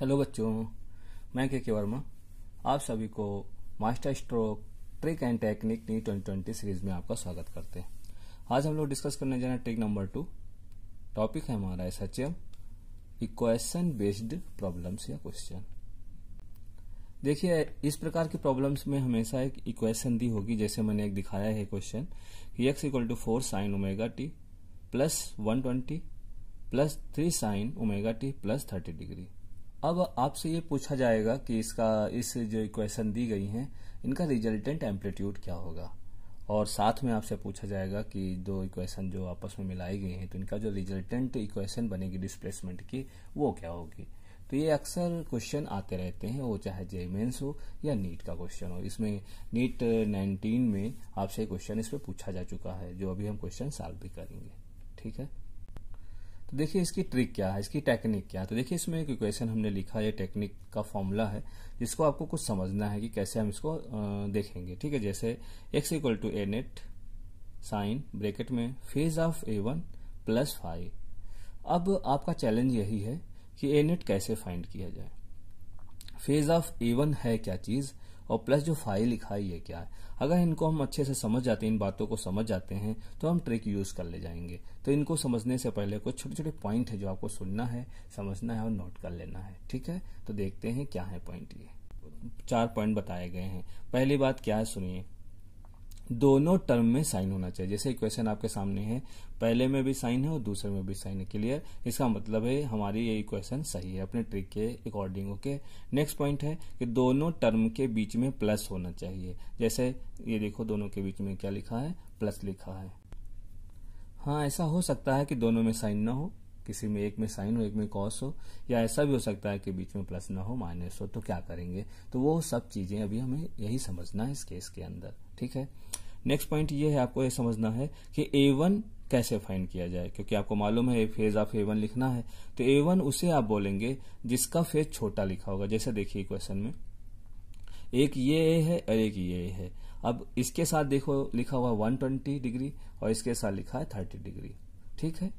Hello बच्चों मैं के के वर्मा आप सभी को master stroke trick and technique नी ट्वेंटी ट्वेंटी सीरीज में आपका स्वागत करते हैं आज हम लोग डिस्कस करने जा रहे हैं ट्रिक नंबर टू टॉपिक है हमारा S H M equation based problems या क्वेश्चन देखिए इस प्रकार की प्रॉब्लम्स में हमेशा एक इक्वेशन दी होगी जैसे मैंने एक दिखाया है question x equal to four sine omega T plus one twenty plus three sine omega T plus thirty degree अब आपसे ये पूछा जाएगा कि इसका इस जो इक्वेशन दी गई हैं इनका रिजल्टेंट एम्पलीट्यूड क्या होगा और साथ में आपसे पूछा जाएगा कि दो इक्वेशन जो आपस में मिलाई गई हैं तो इनका जो रिजल्टेंट इक्वेशन बनेगी डिस्प्लेसमेंट की वो क्या होगी तो ये अक्सर क्वेश्चन आते रहते हैं वो चाहे जे मेन्स हो या नीट का क्वेश्चन हो इसमें नीट 19 में आपसे क्वेश्चन इस पर पूछा जा चुका है जो अभी हम क्वेश्चन सॉल्व भी करेंगे ठीक है तो देखिए इसकी ट्रिक क्या है इसकी टेक्निक क्या है तो देखिए इसमें एक इक्वेशन हमने लिखा है टेक्निक का फॉर्मूला है जिसको आपको कुछ समझना है कि कैसे हम इसको देखेंगे ठीक है जैसे x equal to A net sine bracket में phase of A one plus five अब आपका चैलेंज यही है कि ए नेट कैसे फाइंड किया जाए फेज ऑफ ए वन है क्या चीज और प्लस जो फाइल लिखा है ये क्या है अगर इनको हम अच्छे से समझ जाते हैं इन बातों को समझ जाते हैं तो हम ट्रिक यूज कर ले जाएंगे तो इनको समझने से पहले कुछ छोटे छोटे पॉइंट है जो आपको सुनना है समझना है और नोट कर लेना है ठीक है तो देखते हैं क्या है पॉइंट ये चार पॉइंट बताए गए हैं पहली बात क्या है सुनिए दोनों टर्म में साइन होना चाहिए जैसे इक्वेशन आपके सामने है पहले में भी साइन है और दूसरे में भी साइन है क्लियर इसका मतलब है हमारी ये इक्वेशन सही है अपने ट्रिक के अकॉर्डिंग ओके नेक्स्ट पॉइंट है कि दोनों टर्म के बीच में प्लस होना चाहिए जैसे ये देखो दोनों के बीच में क्या लिखा है प्लस लिखा है हाँ ऐसा हो सकता है कि दोनों में साइन ना हो किसी में एक में साइन हो एक में कॉस हो या ऐसा भी हो सकता है कि बीच में प्लस ना हो माइनस हो तो क्या करेंगे तो वो सब चीजें अभी हमें यही समझना है इस केस के अंदर ठीक है नेक्स्ट पॉइंट ये है आपको ये समझना है कि ए वन कैसे फाइंड किया जाए क्योंकि आपको मालूम है फेज ऑफ ए वन लिखना है तो ए वन उसे आप बोलेंगे जिसका फेज छोटा लिखा होगा जैसे देखिए क्वेश्चन में एक ये ए है और एक ये ए है अब इसके साथ देखो लिखा हुआ वन ट्वेंटी डिग्री और इसके साथ लिखा है थर्टी डिग्री ठीक है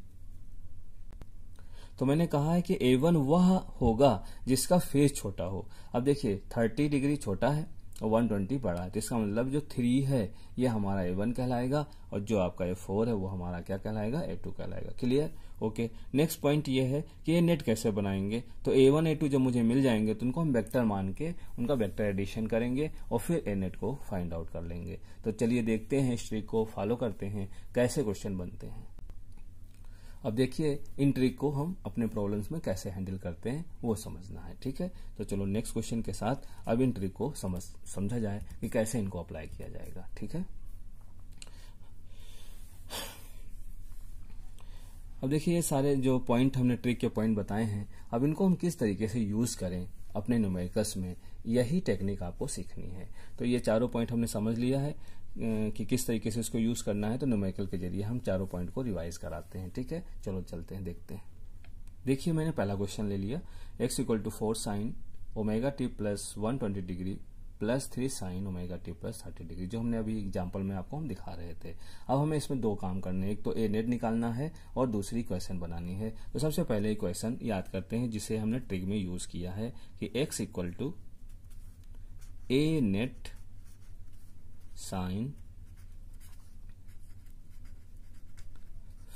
तो मैंने कहा है कि ए वन वह होगा जिसका फेज छोटा हो अब देखिए थर्टी डिग्री छोटा है और वन ट्वेंटी पड़ा है तो इसका मतलब जो थ्री है ये हमारा ए वन कहलाएगा और जो आपका ए फोर है वो हमारा क्या कहलाएगा ए टू कहलाएगा क्लियर ओके नेक्स्ट पॉइंट ये है कि ये नेट कैसे बनाएंगे तो ए वन ए टू जब मुझे मिल जाएंगे तो उनको हम वेक्टर मान के उनका वेक्टर एडिशन करेंगे और फिर ए नेट को फाइंड आउट कर लेंगे तो चलिए देखते हैं हिस्ट्री को फॉलो करते हैं कैसे क्वेश्चन बनते हैं अब देखिए इन ट्रिक को हम अपने प्रॉब्लम्स में कैसे हैंडल करते हैं वो समझना है ठीक है तो चलो नेक्स्ट क्वेश्चन के साथ अब इन ट्रिक को समझ समझा जाए कि कैसे इनको अप्लाई किया जाएगा ठीक है अब देखिए ये सारे जो पॉइंट हमने ट्रिक के पॉइंट बताए हैं अब इनको हम किस तरीके से यूज करें अपने न्यूमेरिकल्स में यही टेक्निक आपको सीखनी है तो ये चारों पॉइंट हमने समझ लिया है कि किस तरीके से इसको यूज करना है तो न्यूमेरिकल के जरिए हम चारों पॉइंट को रिवाइज कराते हैं ठीक है चलो चलते हैं देखते हैं देखिए मैंने पहला क्वेश्चन ले लिया x equal to four sine omega T plus one twenty degree plus three sine omega T plus thirty degree जो हमने अभी एग्जाम्पल में आपको हम दिखा रहे थे अब हमें इसमें दो काम करने हैं एक तो ए नेट निकालना है और दूसरी क्वेश्चन बनानी है तो सबसे पहले क्वेश्चन याद करते हैं जिसे हमने ट्रिग में यूज किया है कि x equal to A net sine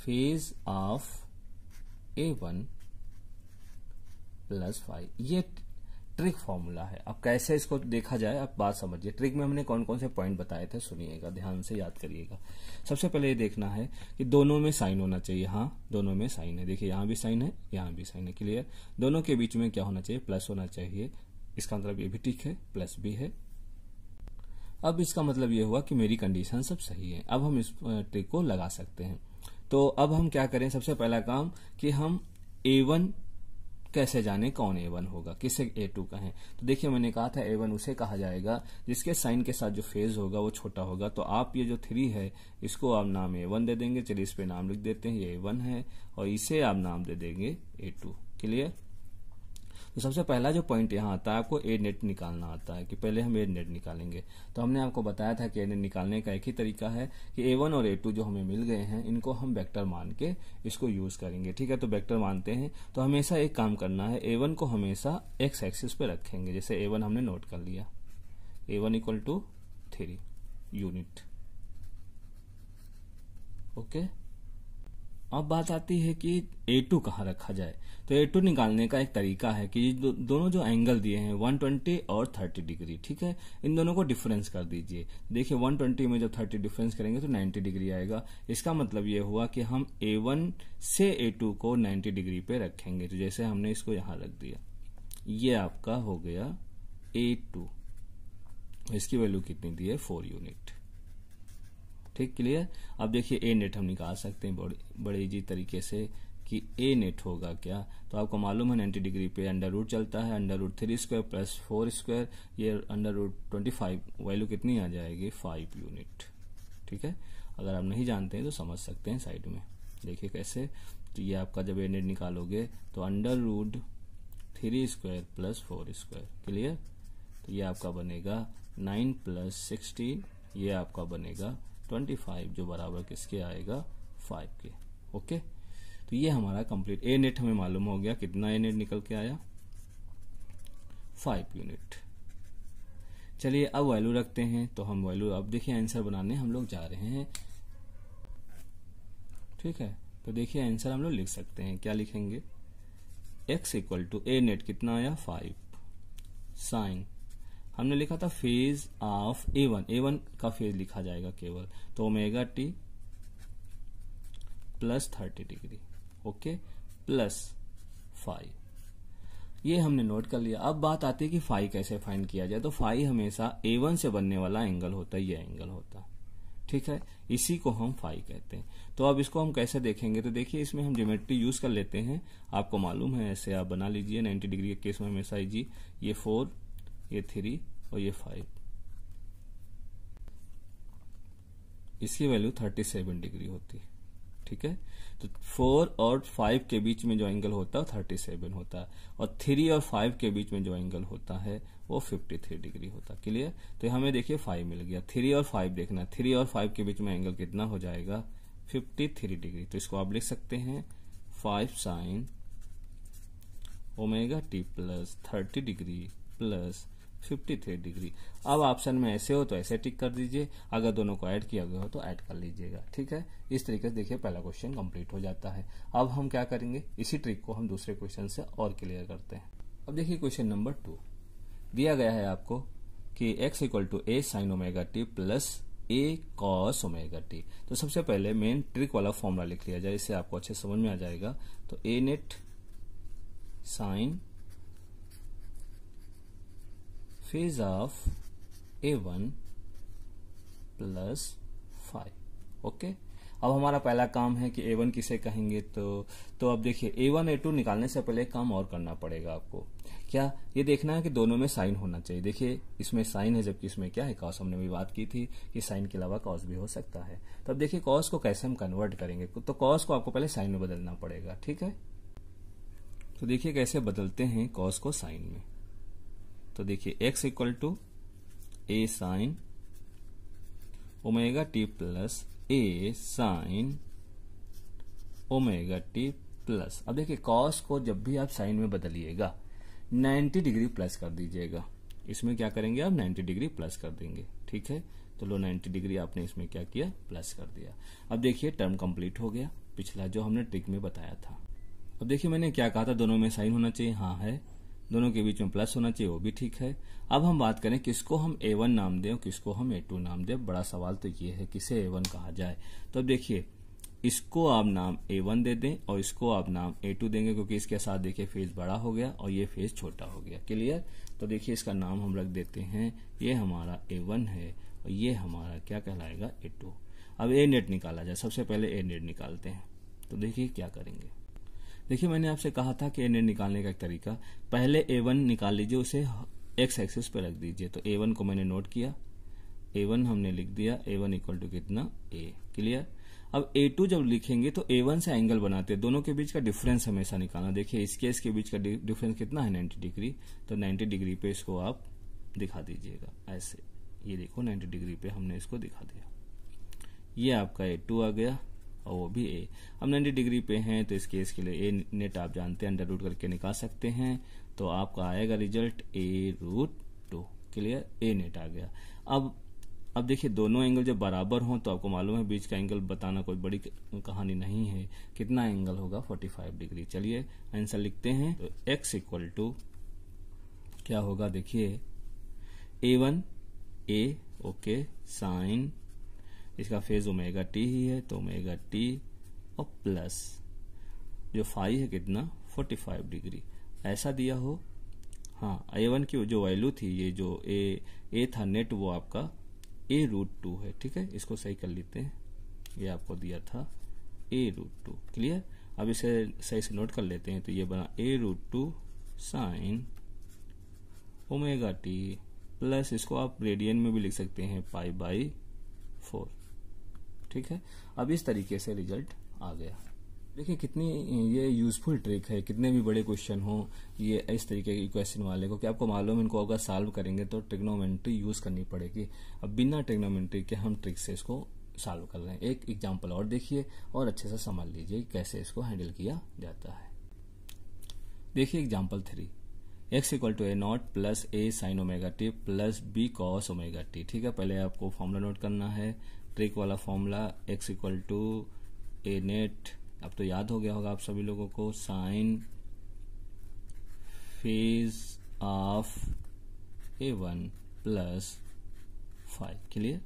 phase of A one plus five ये ट्रिक फॉर्मूला है अब कैसे इसको देखा जाए आप बात समझिए ट्रिक में हमने कौन कौन से पॉइंट बताए थे सुनिएगा ध्यान से याद करिएगा सबसे पहले ये देखना है कि दोनों में साइन होना चाहिए हाँ दोनों में साइन है देखिए यहां भी साइन है यहां भी साइन है क्लियर दोनों के बीच में क्या होना चाहिए प्लस होना चाहिए इसका मतलब ये भी ठीक है प्लस भी है अब इसका मतलब ये हुआ कि मेरी कंडीशन सब सही है अब हम इस ट्रिक को लगा सकते हैं तो अब हम क्या करें सबसे पहला काम कि हम ए वन कैसे जाने कौन ए वन होगा किसे ए टू कहें तो देखिए मैंने कहा था ए वन उसे कहा जाएगा जिसके साइन के साथ जो फेज होगा वो छोटा होगा तो आप ये जो थ्री है इसको आप नाम ए वन दे देंगे चलिए इस पे नाम लिख देते हैं ये ए वन है और इसे आप नाम दे देंगे ए टू क्लियर तो सबसे पहला जो पॉइंट यहाँ आता है आपको ए नेट निकालना आता है कि पहले हम ए नेट निकालेंगे तो हमने आपको बताया था कि ए नेट निकालने का एक ही तरीका है कि ए वन और ए टू जो हमें मिल गए हैं इनको हम वेक्टर मान के इसको यूज करेंगे ठीक है तो वेक्टर मानते हैं तो हमेशा एक काम करना है ए वन को हमेशा एक्स एक्सिस पे रखेंगे जैसे ए वन हमने नोट कर लिया A one equal to three unit okay okay? अब बात आती है कि ए टू कहाँ रखा जाए तो ए टू निकालने का एक तरीका है कि दो, दोनों जो एंगल दिए हैं 120 और 30 डिग्री ठीक है इन दोनों को डिफरेंस कर दीजिए देखिए 120 में जब 30 डिफरेंस करेंगे तो 90 डिग्री आएगा इसका मतलब ये हुआ कि हम A1 से A2 को 90 डिग्री पे रखेंगे तो जैसे हमने इसको यहाँ रख दिया ये आपका हो गया टू इसकी वैल्यू कितनी दी है फोर यूनिट ठीक क्लियर अब देखिए ए नेट हम निकाल सकते हैं बड़े इजी तरीके से कि ए नेट होगा क्या तो आपको मालूम है नाइन्टी डिग्री पे अंडर रूट चलता है under root three square plus four square ये under root twenty five value कितनी आ जाएगी फाइव यूनिट ठीक है अगर आप नहीं जानते हैं तो समझ सकते हैं साइड में देखिए कैसे तो ये आपका जब ए नेट निकालोगे तो under root three square plus four square clear तो ये आपका बनेगा नाइन प्लस सिक्सटीन ये आपका बनेगा ट्वेंटी फाइव जो बराबर किसके आएगा फाइव के ओके तो ये हमारा कंप्लीट ए नेट हमें मालूम हो गया कितना ए नेट निकल के आया फाइव यूनिट चलिए अब वैल्यू रखते हैं तो हम वैल्यू अब देखिए आंसर बनाने हम लोग जा रहे हैं ठीक है तो देखिए आंसर हम लोग लिख सकते हैं क्या लिखेंगे x equal to A net कितना आया फाइव साइन हमने लिखा था phase of A one A one का फेज लिखा जाएगा केवल तो omega T plus thirty degree okay plus five ये हमने नोट कर लिया अब बात आती है कि फाइव कैसे फाइंड किया जाए तो फाइव हमेशा ए वन से बनने वाला एंगल होता है ये एंगल होता है ठीक है इसी को हम फाइव कहते हैं तो अब इसको हम कैसे देखेंगे तो देखिए इसमें हम ज्योमेट्री यूज कर लेते हैं आपको मालूम है ऐसे आप बना लीजिए 90 डिग्री के केस में हमेशा जी ये फोर ये थ्री और ये फाइव इसकी वैल्यू थर्टी सेवन डिग्री होती है ठीक है तो फोर और फाइव के बीच में जो एंगल होता है थर्टी सेवन होता है और थ्री और फाइव के बीच में जो एंगल होता है वो फिफ्टी थ्री डिग्री होता है क्लियर तो हमें देखिए फाइव मिल गया थ्री और फाइव देखना थ्री और फाइव के बीच में एंगल कितना हो जाएगा फिफ्टी थ्री डिग्री तो इसको आप लिख सकते हैं five sine omega T plus thirty degree plus 53 degree अब ऑप्शन में ऐसे हो तो ऐसे टिक कर दीजिए अगर दोनों को ऐड किया गया हो तो ऐड कर लीजिएगा ठीक है इस तरीके से देखिए पहला क्वेश्चन कंप्लीट हो जाता है अब हम क्या करेंगे इसी ट्रिक को हम दूसरे क्वेश्चन से और क्लियर करते हैं अब देखिए क्वेश्चन नंबर टू दिया गया है आपको कि x equal to A sine omega T plus A cos omega t तो सबसे पहले मेन ट्रिक वाला फॉर्मूला लिख लिया जाए इससे आपको अच्छे समझ में आ जाएगा तो A net sine phase of a1 plus five okay अब हमारा पहला काम है कि a1 किसे कहेंगे तो तो अब देखिए a1 a2 निकालने से पहले एक काम और करना पड़ेगा आपको क्या ये देखना है कि दोनों में साइन होना चाहिए देखिए इसमें साइन है जबकि इसमें क्या है कॉस हमने भी बात की थी कि साइन के अलावा कॉस भी हो सकता है तो अब देखिए कॉस को कैसे हम कन्वर्ट करेंगे तो कॉस को आपको पहले साइन में बदलना पड़ेगा ठीक है तो देखिए कैसे बदलते हैं कॉस को साइन में तो देखिए x equal to A sine omega T plus A sine omega T plus अब देखिए कॉस को जब भी आप साइन में बदलिएगा 90 डिग्री प्लस कर दीजिएगा इसमें क्या करेंगे आप 90 डिग्री प्लस कर देंगे ठीक है तो लो 90 डिग्री आपने इसमें क्या किया प्लस कर दिया अब देखिए टर्म कंप्लीट हो गया पिछला जो हमने ट्रिक में बताया था अब देखिए मैंने क्या कहा था दोनों में साइन होना चाहिए हाँ है दोनों के बीच में प्लस होना चाहिए वो भी ठीक है अब हम बात करें किसको हम ए वन नाम दें किसको हम ए टू नाम दें बड़ा सवाल तो ये है किसे ए वन कहा जाए तो अब देखिए इसको आप नाम ए वन दे दें और इसको आप नाम ए टू देंगे क्योंकि इसके साथ देखिए फेज बड़ा हो गया और ये फेज छोटा हो गया क्लियर तो देखिए इसका नाम हम रख देते हैं ये हमारा ए वन है और ये हमारा क्या कहलाएगा ए टू अब ए नेट निकाला जाए सबसे पहले ए नेट निकालते हैं तो देखिए क्या करेंगे देखिए मैंने आपसे कहा था कि एन निकालने का एक तरीका पहले ए वन निकाल लीजिए उसे एक्स एक्सिस पर रख दीजिए तो ए वन को मैंने नोट किया ए वन हमने लिख दिया ए वन इक्वल टू कितना ए क्लियर अब ए टू जब लिखेंगे तो ए वन से एंगल बनाते हैं दोनों के बीच का डिफरेंस हमेशा निकालना देखिए इसके इसके बीच का डिफरेंस कितना है नाइन्टी डिग्री तो नाइन्टी डिग्री पे इसको आप दिखा दीजिएगा ऐसे ये देखो नाइन्टी डिग्री पे हमने इसको दिखा दिया ये आपका ए टू आ गया और भी ए अब 90 डिग्री पे हैं तो इस केस के लिए ए नेट आप जानते हैं अंडर रूट करके निकाल सकते हैं तो आपका आएगा result A root two clear A net आ गया अब अब देखिए दोनों एंगल जब बराबर हों तो आपको मालूम है बीच का एंगल बताना कोई बड़ी कहानी नहीं है कितना एंगल होगा 45 डिग्री चलिए आंसर लिखते हैं तो x इक्वल टू क्या होगा देखिए A one A okay sine इसका फेज ओमेगा टी ही है तो ओमेगा टी और प्लस जो फाइव है कितना 45 डिग्री ऐसा दिया हो हाँ ए वन की जो वैल्यू थी ये जो ए ए था नेट वो आपका ए रूट टू है ठीक है इसको सही कर लेते हैं ये आपको दिया था ए रूट टू क्लियर अब इसे सही से नोट कर लेते हैं तो ये बना A root two sine omega T plus इसको आप रेडियन में भी लिख सकते हैं पाई बाई फोर ठीक है अब इस तरीके से रिजल्ट आ गया देखिए कितनी ये यूजफुल ट्रिक है कितने भी बड़े क्वेश्चन हो ये इस तरीके के क्वेश्चन वाले को कि आपको मालूम इनको अगर सॉल्व करेंगे तो ट्रिग्नोमेंट्री यूज करनी पड़ेगी अब बिना ट्रिग्नोमेंट्री के हम ट्रिक से इसको सॉल्व कर रहे हैं एक एग्जाम्पल और देखिए और अच्छे से समझ लीजिए कैसे इसको हैंडल किया जाता है देखिए example three x equal to A naught plus A sine omega T plus B cos omega t ठीक है पहले आपको फॉर्मुला नोट करना है ट्रिक वाला formula x equal to A net अब तो याद हो गया होगा आप सभी लोगों को sine phase of A one plus five clear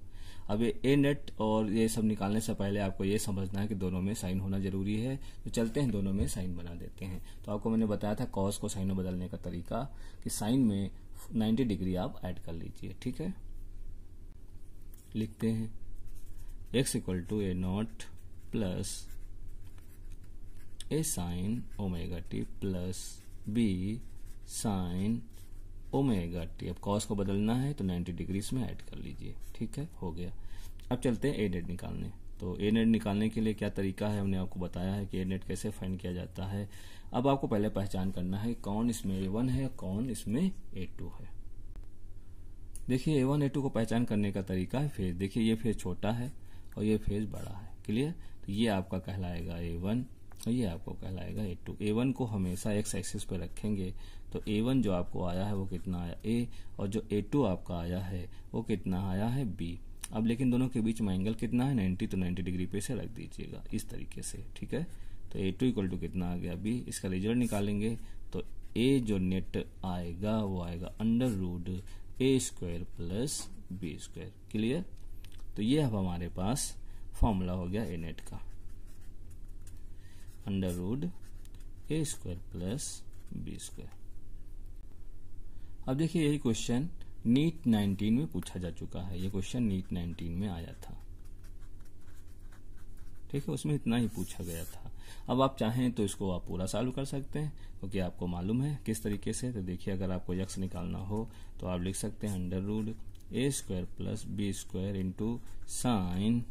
अब ये ए नेट और ये सब निकालने से पहले आपको ये समझना है कि दोनों में साइन होना जरूरी है तो चलते हैं दोनों में साइन बना देते हैं तो आपको मैंने बताया था कॉस को साइन में बदलने का तरीका कि साइन में 90 डिग्री आप ऐड कर लीजिए ठीक है लिखते हैं x equal to a naught plus a sine omega t plus b sine omega T अब कॉस को बदलना है तो 90 डिग्री में ऐड कर लीजिए ठीक है हो गया अब चलते हैं ए नेट निकालने तो ए नेट निकालने के लिए क्या तरीका है हमने आपको बताया है कि ए नेट कैसे फाइंड किया जाता है अब आपको पहले पहचान करना है कौन इसमें ए वन है कौन इसमें ए टू है देखिए ए वन ए टू को पहचान करने का तरीका है फेज देखिए ये फेज छोटा है और ये फेज बड़ा है क्लियर तो ये आपका कहलाएगा ए वन और ये आपको कहलाएगा ए टू ए वन को हमेशा एक्स एक्सिस पे रखेंगे तो ए वन जो आपको आया है वो कितना आया ए और जो ए टू आपका आया है वो कितना आया है बी अब लेकिन दोनों के बीच में एंगल कितना है नाइन्टी तो नाइन्टी डिग्री पे से रख दीजिएगा इस तरीके से ठीक है तो ए टू इक्वल टू कितना आ गया बी इसका रिजल्ट निकालेंगे तो ए जो नेट आएगा वो आएगा under root A square plus B square clear तो ये अब हमारे पास फॉर्मूला हो गया ए नेट का under root A square plus B square अब देखिए यही क्वेश्चन नीट 19 में पूछा जा चुका है ये क्वेश्चन नीट 19 में आया था ठीक है उसमें इतना ही पूछा गया था अब आप चाहें तो इसको आप पूरा सॉल्व कर सकते हैं क्योंकि तो आपको मालूम है किस तरीके से तो देखिए अगर आपको यक्स निकालना हो तो आप लिख सकते हैं under root A square plus B square into sine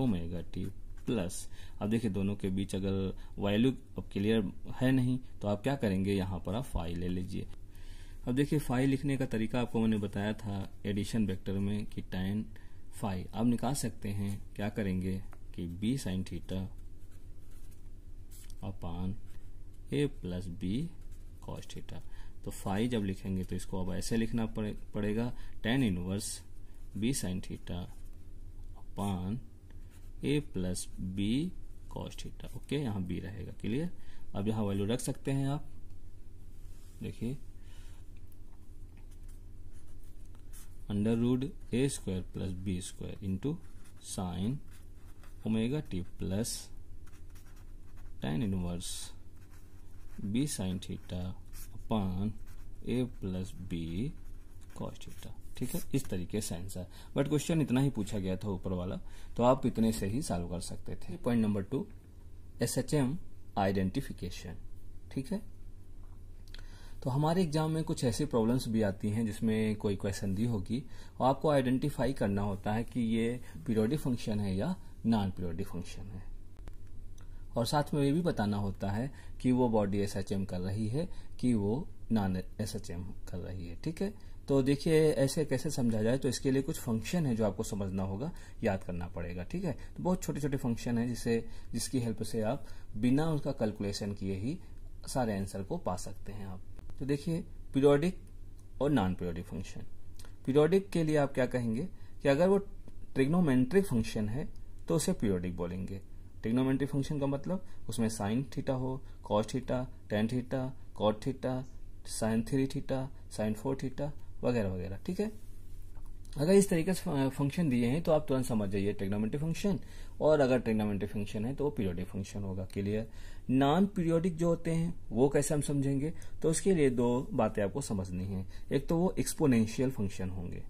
omega T plus अब देखिए दोनों के बीच अगर वैल्यू क्लियर है नहीं तो आप क्या करेंगे यहाँ पर आप फाइव ले लीजिए अब देखिए फाइव लिखने का तरीका आपको मैंने बताया था एडिशन वेक्टर में कि टाइन फाइव आप निकाल सकते हैं क्या करेंगे कि B sine theta upon A plus B cos theta तो फाइव जब लिखेंगे तो इसको अब ऐसे लिखना पड़े, पड़ेगा tan inverse B sine theta upon A plus B cos theta okay यहाँ बी रहेगा क्लियर अब यहाँ वैल्यू रख सकते हैं आप देखिए under root A square plus B square into sine omega T plus tan inverse B sine theta upon A plus B cos theta ठीक है इस तरीके से आंसर बट क्वेश्चन इतना ही पूछा गया था ऊपर वाला तो आप इतने से ही सॉल्व कर सकते थे point number two S H M identification ठीक है तो हमारे एग्जाम में कुछ ऐसी प्रॉब्लम्स भी आती हैं जिसमें कोई क्वेश्चन दी होगी और आपको आइडेंटिफाई करना होता है कि ये पीरियोडिक फंक्शन है या नॉन पीरियोडिक फंक्शन है और साथ में ये भी बताना होता है कि वो बॉडी एस एच एम कर रही है कि वो नॉन एस एच एम कर रही है ठीक है तो देखिए ऐसे कैसे समझा जाए तो इसके लिए कुछ फंक्शन है जो आपको समझना होगा याद करना पड़ेगा ठीक है तो बहुत छोटे छोटे फंक्शन है जिसे जिसकी हेल्प से आप बिना उसका कैलकुलेशन किए ही सारे आंसर को पा सकते हैं आप तो देखिए पीरियोडिक और नॉन पीरियोडिक फंक्शन पीरियोडिक के लिए आप क्या कहेंगे कि अगर वो ट्रिग्नोमेट्रिक फंक्शन है तो उसे पीरियोडिक बोलेंगे टिग्नोमेंट्री फंक्शन का मतलब उसमें साइन थीटा हो cos theta tan theta cot theta sine three theta sine four theta वगैरह वगैरह ठीक है अगर इस तरीके से फंक्शन दिए हैं तो आप तुरंत समझ जाइए ट्रिग्नोमेट्री फंक्शन और अगर ट्रिग्नोमेट्री फंक्शन है तो वो पीरियोडिक फंक्शन होगा क्लियर नॉन पीरियोडिक जो होते हैं वो कैसे हम समझेंगे तो उसके लिए दो बातें आपको समझनी है एक तो वो एक्सपोनेंशियल फंक्शन होंगे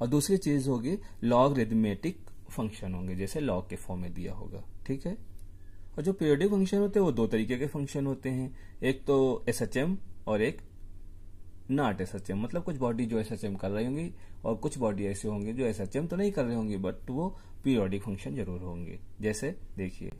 और दूसरी चीज होगी लॉग रेदमेटिक फंक्शन होंगे जैसे लॉग के फॉर्म में दिया होगा ठीक है और जो पीरियडिक फंक्शन होते हैं वो दो तरीके के फंक्शन होते हैं एक तो एस एच एम और एक नॉट एस एच एम मतलब कुछ बॉडी जो एस एच एम कर रही होंगी और कुछ बॉडी ऐसे होंगे जो एस एच एम तो नहीं कर रहे होंगे बट वो पीरियडिक फंक्शन जरूर होंगे जैसे देखिए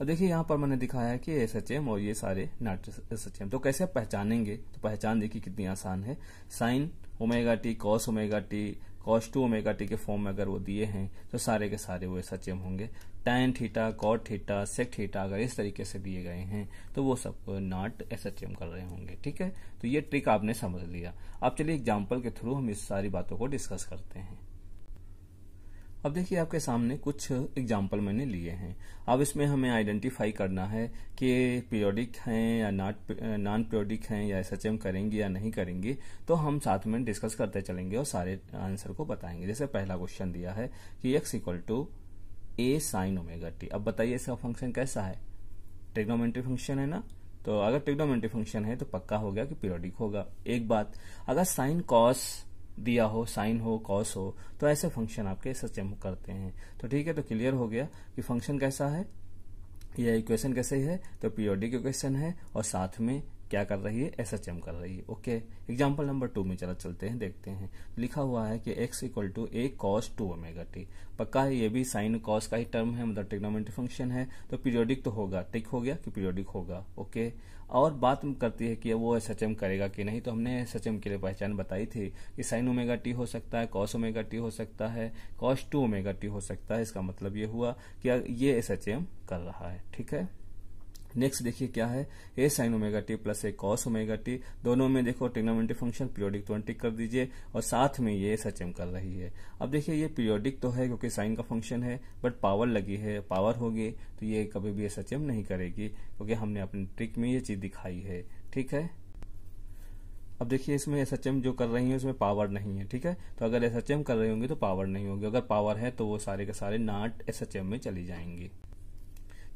अब देखिए यहाँ पर मैंने दिखाया है कि एस एच एम और ये सारे नॉट एस एच एम तो कैसे आप पहचानेंगे तो पहचान देखिए कितनी आसान है sine omega T cos omega T cos two omega T के फॉर्म में अगर वो दिए हैं तो सारे के सारे वो एस एम होंगे tan theta cot theta sec theta अगर इस तरीके से दिए गए हैं तो वो सब नॉट एस एच एम कर रहे होंगे ठीक है तो ये ट्रिक आपने समझ लिया अब चलिए एग्जाम्पल के थ्रू हम इस सारी बातों को डिस्कस करते हैं अब देखिए आपके सामने कुछ एग्जाम्पल मैंने लिए हैं अब इसमें हमें आइडेंटिफाई करना है कि पीरियोडिक हैं या नॉट नॉन पीरियोडिक हैं या एस करेंगे या नहीं करेंगे तो हम साथ में डिस्कस करते चलेंगे और सारे आंसर को बताएंगे जैसे पहला क्वेश्चन दिया है कि x equal to A sine omega T अब बताइए इसका फंक्शन कैसा है टेग्नोमेंट्री फंक्शन है ना तो अगर टेग्नोमेंट्री फंक्शन है तो पक्का हो गया कि पीरियोडिक होगा एक बात अगर साइन कॉस दिया हो साइन हो कॉस हो तो ऐसे फंक्शन आपके एस करते हैं तो ठीक है तो क्लियर हो गया कि फंक्शन कैसा है यह इक्वेशन कैसे है तो पीओडी की इक्वेशन है और साथ में क्या कर रही है एस एच एम कर रही है ओके एग्जाम्पल नंबर टू में चला चलते हैं देखते हैं लिखा हुआ है कि x equal to A cos two omega T पक्का है ये भी साइन कॉस का ही टर्म है मतलब टेक्नोमेंट्री फंक्शन है तो पीरियोडिक तो होगा टिक हो गया कि पीरियोडिक होगा ओके और बात करती है कि वो एस एच एम करेगा कि नहीं तो हमने एस एच एम के लिए पहचान बताई थी कि साइन ओमेगा टी हो सकता है कॉस ओमेगा टी हो सकता है कॉस टू ओमेगा टी हो सकता है इसका मतलब ये हुआ कि ये एस कर रहा है ठीक है नेक्स्ट देखिए क्या है A sine omega T plus A cos omega T दोनों में देखो टिग्नोमेंट्री फंक्शन पीरियोडिक ट्वेंटी कर दीजिए और साथ में ये एस एच एम कर रही है अब देखिए ये पीरियोडिक तो है क्योंकि साइन का फंक्शन है बट पावर लगी है पावर होगी तो ये कभी भी एस एच एम नहीं करेगी क्योंकि हमने अपने ट्रिक में ये चीज दिखाई है ठीक है अब देखिए इसमें एस एच एम जो कर रही है उसमें पावर नहीं है ठीक है तो अगर एस एच एम कर रही होंगी तो पावर नहीं होगी अगर पावर है तो वो सारे के सारे नाट एस एच एम में चली जाएंगी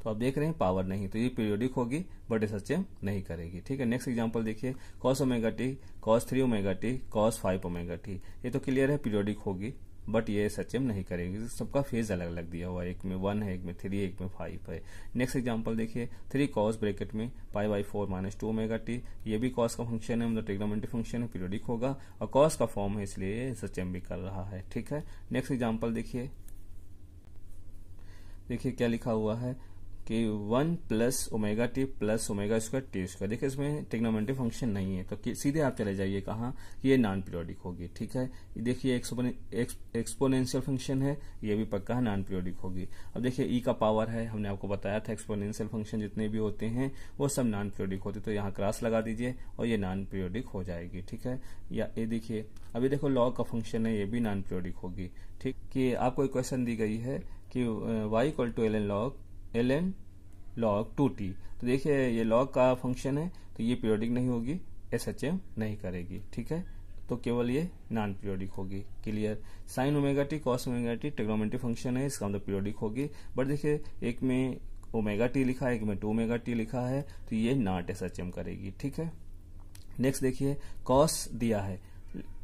तो आप देख रहे हैं पावर नहीं तो ये पीरियोडिक होगी बट ये सच्चे नहीं करेगी ठीक है नेक्स्ट एग्जाम्पल देखिए cos omega T cos three omega T cos five omega T ये तो क्लियर है पीरियोडिक होगी बट ये सचेम नहीं करेगी तो सबका फेज अलग अलग दिया हुआ है एक में वन है एक में थ्री एक में फाइव है नेक्स्ट एग्जाम्पल देखिए थ्री कॉस ब्रेकेट में pi by four minus two omega T ये भी कॉस का फंक्शन है मतलब ट्रिग्नोमेंट्री फंक्शन है पीरियोडिक होगा और कॉस का फॉर्म है इसलिए सचेम भी कर रहा है ठीक है नेक्स्ट एग्जाम्पल देखिए देखिए क्या लिखा हुआ है कि one plus omega T plus omega square T square देखिए इसमें टेक्नोमेंट्री फंक्शन नहीं है तो सीधे आप चले जाइए कहाँ कि ये नॉन पीरियोडिक होगी ठीक है देखिए एक्सपोनेंशियल फंक्शन है ये भी पक्का है नॉन पीरियोडिक होगी अब देखिए ई e का पावर है हमने आपको बताया था एक्सपोनेंशियल फंक्शन जितने भी होते हैं वो सब नॉन पीरियोडिक होते तो यहाँ क्रॉस लगा दीजिए और ये नॉन पीरियोडिक हो जाएगी ठीक है या ये देखिए अभी देखो लॉग का फंक्शन है ये भी नॉन पीरियोडिक होगी ठीक कि आपको एक क्वेश्चन दी गई है कि Y equal to L N log L N log two T तो देखिए ये लॉग का फंक्शन है तो ये पीरियोडिक नहीं होगी एस एच एम नहीं करेगी ठीक है तो केवल ये नॉन पीरियोडिक होगी clear sine omega T cos omega T trigonometry function है इसका मतलब पीरियोडिक होगी बट देखिए एक में ओमेगा टी लिखा है एक में टू ओमेगा टी लिखा है तो ये नॉट एस एच एम करेगी ठीक है नेक्स्ट देखिए कॉस दिया है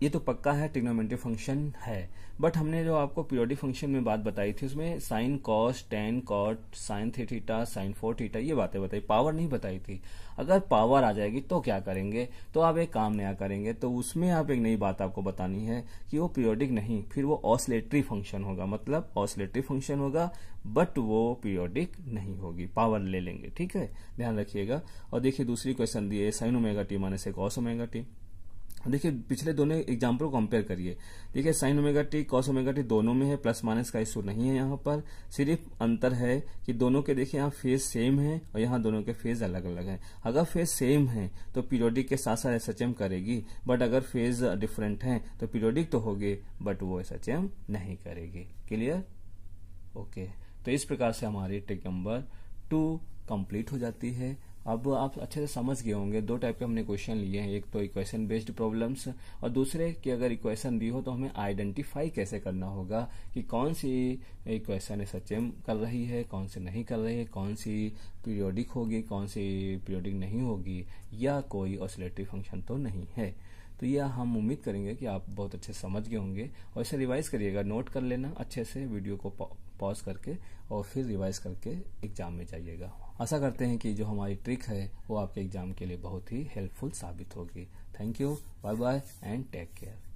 ये तो पक्का है टिग्नोमेट्री फंक्शन है बट हमने जो आपको पीरियोडिक फंक्शन में बात बताई थी उसमें sine cos tan cot sine three theta sine four theta ये बातें बताई पावर नहीं बताई थी अगर पावर आ जाएगी तो क्या करेंगे तो आप एक काम नया करेंगे तो उसमें आप एक नई बात आपको बतानी है कि वो पीरियोडिक नहीं फिर वो ऑसलेटरी फंक्शन होगा मतलब ऑसलेटरी फंक्शन होगा बट वो पीरियोडिक नहीं होगी पावर ले लेंगे ठीक है ध्यान रखिएगा और देखिए दूसरी क्वेश्चन दिए साइन ओमेगा टी माने से कॉस ओमेगा टी देखिए पिछले दोनों एग्जाम्पल को कंपेयर करिए देखिए sine omega T cos omega T दोनों में है प्लस माइनस का इशू नहीं है यहाँ पर सिर्फ अंतर है कि दोनों के देखिए यहाँ फेज सेम है और यहाँ दोनों के फेज अलग अलग हैं अगर फेज सेम है तो पीरियोडिक के साथ साथ एस करेगी बट अगर फेज डिफरेंट है तो पीरियोडिक तो होगी बट वो एस नहीं करेगी क्लियर ओके तो इस प्रकार से हमारी ट्रिक नंबर टू कंप्लीट हो जाती है अब आप अच्छे से समझ गए होंगे दो टाइप के हमने क्वेश्चन लिए हैं एक तो इक्वेशन बेस्ड प्रॉब्लम्स और दूसरे कि अगर इक्वेशन दी हो तो हमें आइडेंटिफाई कैसे करना होगा कि कौन सी इक्वेशन सचेम कर रही है कौन सी नहीं कर रही है कौन सी पीरियोडिक होगी कौन सी पीरियोडिक नहीं होगी या कोई ऑसिलेटरी फंक्शन तो नहीं है तो यह हम उम्मीद करेंगे कि आप बहुत अच्छे समझ गए होंगे और इसे रिवाइज करिएगा नोट कर लेना अच्छे से वीडियो को पॉज करके और फिर रिवाइज करके एग्जाम में जाइएगा आशा करते हैं कि जो हमारी ट्रिक है वो आपके एग्जाम के लिए बहुत ही हेल्पफुल साबित होगी thank you bye bye and take care